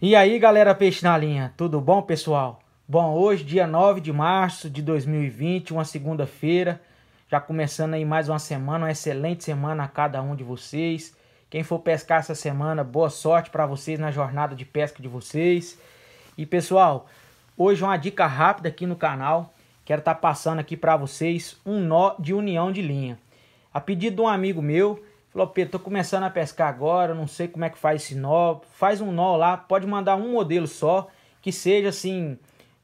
E aí, galera Peixe na Linha, tudo bom, pessoal? Bom, hoje, dia 9 de março de 2020, uma segunda-feira, já começando aí mais uma semana, uma excelente semana a cada um de vocês. Quem for pescar essa semana, boa sorte para vocês na jornada de pesca de vocês. E pessoal, hoje uma dica rápida aqui no canal, quero estar tá passando aqui para vocês um nó de união de linha. A pedido de um amigo meu, Falou, Pedro, tô começando a pescar agora, não sei como é que faz esse nó. Faz um nó lá, pode mandar um modelo só, que seja assim,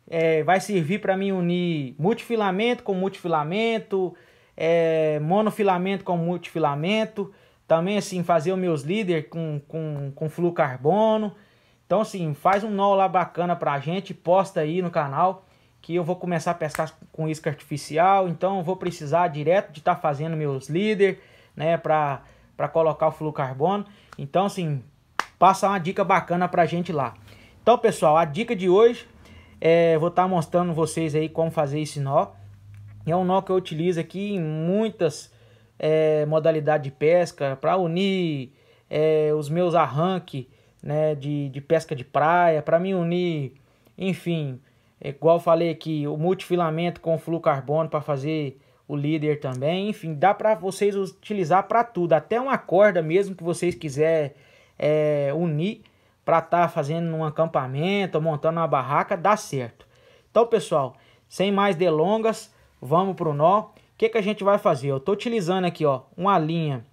é, vai servir para mim unir multifilamento com multifilamento, é, monofilamento com multifilamento, também assim, fazer os meus líderes com, com, com carbono Então assim, faz um nó lá bacana pra gente, posta aí no canal, que eu vou começar a pescar com isca artificial, então eu vou precisar direto de estar tá fazendo meus líderes, né, para para colocar o carbono. Então, assim, passa uma dica bacana pra gente lá. Então, pessoal, a dica de hoje é, vou estar tá mostrando vocês aí como fazer esse nó. É um nó que eu utilizo aqui em muitas é, modalidades de pesca para unir é, os meus arranques né, de, de pesca de praia, para me unir, enfim, é igual falei aqui, o multifilamento com o carbono para fazer o líder também. Enfim, dá para vocês utilizar para tudo, até uma corda mesmo que vocês quiserem é, unir para estar tá fazendo um acampamento, montando uma barraca, dá certo. Então, pessoal, sem mais delongas, vamos para o nó. O que, que a gente vai fazer? Eu estou utilizando aqui ó, uma linha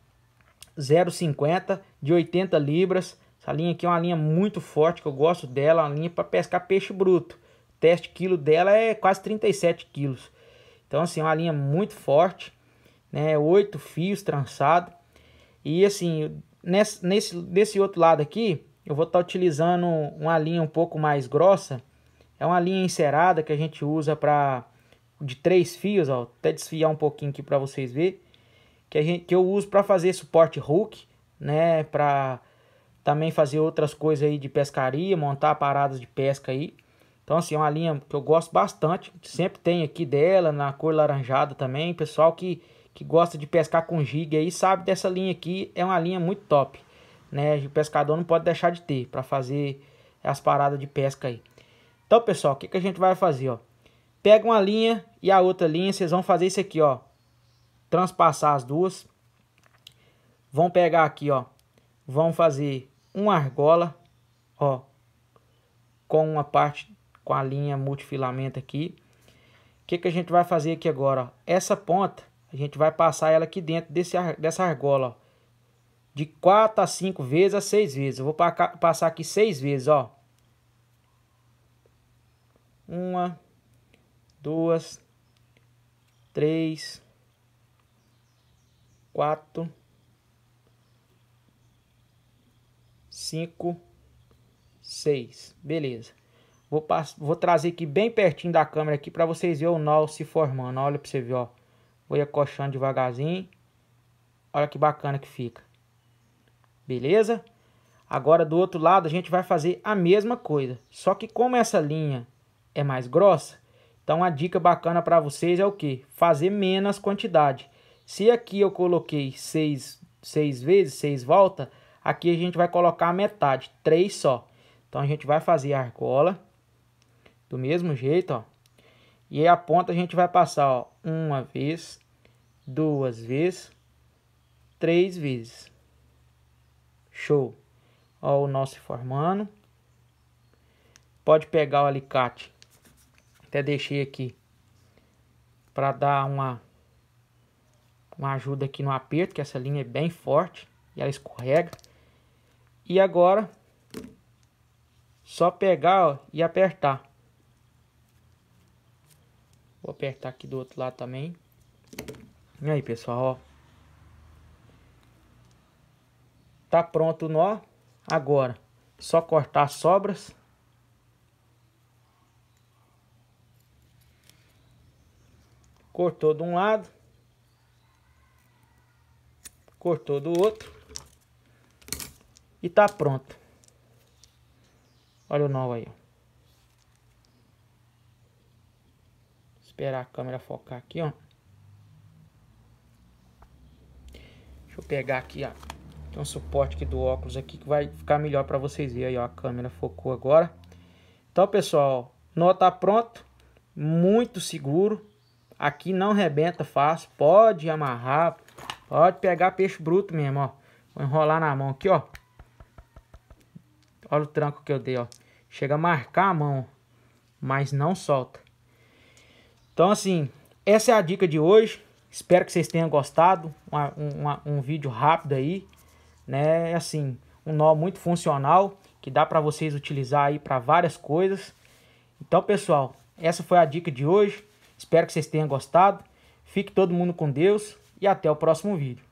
0,50 de 80 libras. Essa linha aqui é uma linha muito forte, que eu gosto dela, uma linha para pescar peixe bruto. O teste quilo dela é quase 37 quilos. Então, assim, é uma linha muito forte, né? Oito fios trançado. E, assim, nesse, nesse, desse outro lado aqui, eu vou estar tá utilizando uma linha um pouco mais grossa. É uma linha encerada que a gente usa para de três fios, ó, até desfiar um pouquinho aqui para vocês ver, que a gente que eu uso para fazer suporte hook, né, para também fazer outras coisas aí de pescaria, montar paradas de pesca aí. Então, assim, é uma linha que eu gosto bastante. Sempre tem aqui dela, na cor laranjada também. Pessoal que, que gosta de pescar com giga aí sabe dessa linha aqui. É uma linha muito top. Né? O pescador não pode deixar de ter para fazer as paradas de pesca aí. Então, pessoal, o que, que a gente vai fazer? Ó? Pega uma linha e a outra linha. Vocês vão fazer isso aqui, ó. Transpassar as duas. Vão pegar aqui, ó. Vão fazer uma argola, ó. Com uma parte com a linha multifilamento aqui. O que, que a gente vai fazer aqui agora? Ó? Essa ponta, a gente vai passar ela aqui dentro desse, dessa argola, ó. De 4 a 5 vezes a 6 vezes. Eu vou passar aqui 6 vezes, ó. Uma, duas, três, quatro, cinco, seis. Beleza. Vou, vou trazer aqui bem pertinho da câmera aqui para vocês verem o nó se formando. Olha para você ver, ó. Vou acochando devagarzinho. Olha que bacana que fica. Beleza? Agora do outro lado a gente vai fazer a mesma coisa. Só que como essa linha é mais grossa, então a dica bacana para vocês é o que? Fazer menos quantidade. Se aqui eu coloquei seis, seis vezes, seis voltas, aqui a gente vai colocar a metade, três só. Então a gente vai fazer a argola do mesmo jeito, ó. E aí a ponta a gente vai passar, ó, uma vez, duas vezes, três vezes. Show. Ó, o nosso formando. Pode pegar o alicate. Até deixei aqui para dar uma uma ajuda aqui no aperto, que essa linha é bem forte e ela escorrega. E agora só pegar ó, e apertar. Vou apertar aqui do outro lado também. E aí, pessoal, ó. Tá pronto o nó. Agora, só cortar as sobras. Cortou de um lado. Cortou do outro. E tá pronto. Olha o nó aí, ó. esperar a câmera focar aqui, ó. Deixa eu pegar aqui, ó. Tem um suporte aqui do óculos aqui que vai ficar melhor para vocês verem aí, ó. A câmera focou agora. Então, pessoal, nota pronto. Muito seguro. Aqui não rebenta fácil. Pode amarrar. Pode pegar peixe bruto mesmo, ó. Vou enrolar na mão aqui, ó. Olha o tranco que eu dei, ó. Chega a marcar a mão, mas não solta. Então, assim, essa é a dica de hoje. Espero que vocês tenham gostado. um um vídeo rápido aí, né? É, assim, um nó muito funcional que dá para vocês utilizar aí para várias coisas. Então, pessoal, essa foi a dica de hoje. Espero que vocês tenham gostado. Fique todo mundo com Deus e até o próximo vídeo.